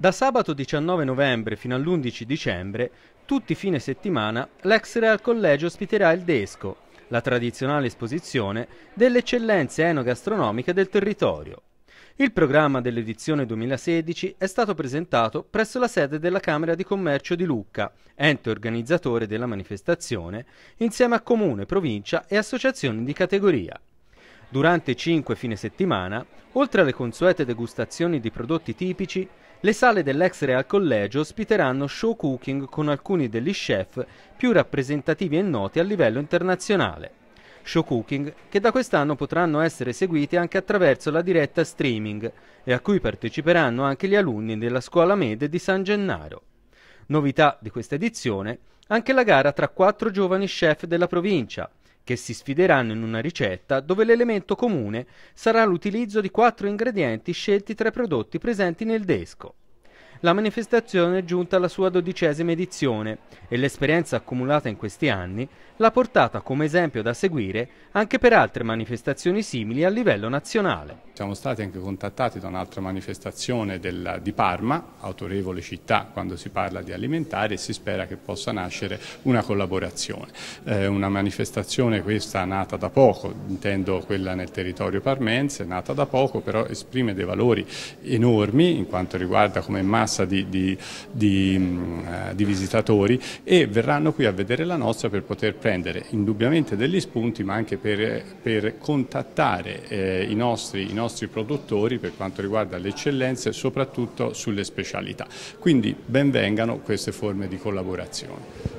Da sabato 19 novembre fino all'11 dicembre, tutti fine settimana, l'ex Real Collegio ospiterà il Desco, la tradizionale esposizione delle eccellenze enogastronomiche del territorio. Il programma dell'edizione 2016 è stato presentato presso la sede della Camera di Commercio di Lucca, ente organizzatore della manifestazione, insieme a Comune, Provincia e associazioni di categoria. Durante i cinque fine settimana, oltre alle consuete degustazioni di prodotti tipici, le sale dell'ex Real Collegio ospiteranno show cooking con alcuni degli chef più rappresentativi e noti a livello internazionale. Show cooking che da quest'anno potranno essere seguiti anche attraverso la diretta streaming e a cui parteciperanno anche gli alunni della scuola mede di San Gennaro. Novità di questa edizione anche la gara tra quattro giovani chef della provincia, che si sfideranno in una ricetta dove l'elemento comune sarà l'utilizzo di quattro ingredienti scelti tra i prodotti presenti nel desco la manifestazione è giunta alla sua dodicesima edizione e l'esperienza accumulata in questi anni l'ha portata come esempio da seguire anche per altre manifestazioni simili a livello nazionale. Siamo stati anche contattati da un'altra manifestazione del, di Parma, autorevole città quando si parla di alimentari, e si spera che possa nascere una collaborazione. Eh, una manifestazione questa nata da poco, intendo quella nel territorio parmense, nata da poco, però esprime dei valori enormi in quanto riguarda come massa massa di, di, di, mm, eh, di, visitatori e verranno qui a vedere la nostra per poter prendere indubbiamente degli spunti ma anche per, per contattare eh, i, nostri, i, nostri, produttori per quanto riguarda le eccellenze soprattutto sulle specialità. Quindi benvengano queste forme di collaborazione.